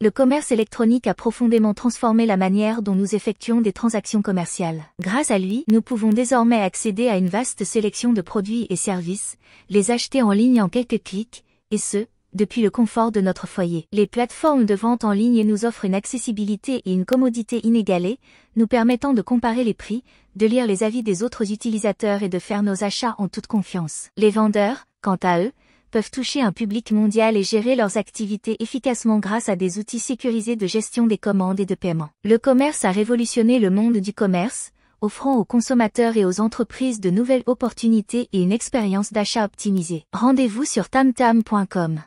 le commerce électronique a profondément transformé la manière dont nous effectuons des transactions commerciales. Grâce à lui, nous pouvons désormais accéder à une vaste sélection de produits et services, les acheter en ligne en quelques clics, et ce, depuis le confort de notre foyer. Les plateformes de vente en ligne nous offrent une accessibilité et une commodité inégalées, nous permettant de comparer les prix, de lire les avis des autres utilisateurs et de faire nos achats en toute confiance. Les vendeurs, quant à eux, peuvent toucher un public mondial et gérer leurs activités efficacement grâce à des outils sécurisés de gestion des commandes et de paiement. Le commerce a révolutionné le monde du commerce, offrant aux consommateurs et aux entreprises de nouvelles opportunités et une expérience d'achat optimisée. Rendez-vous sur tamtam.com.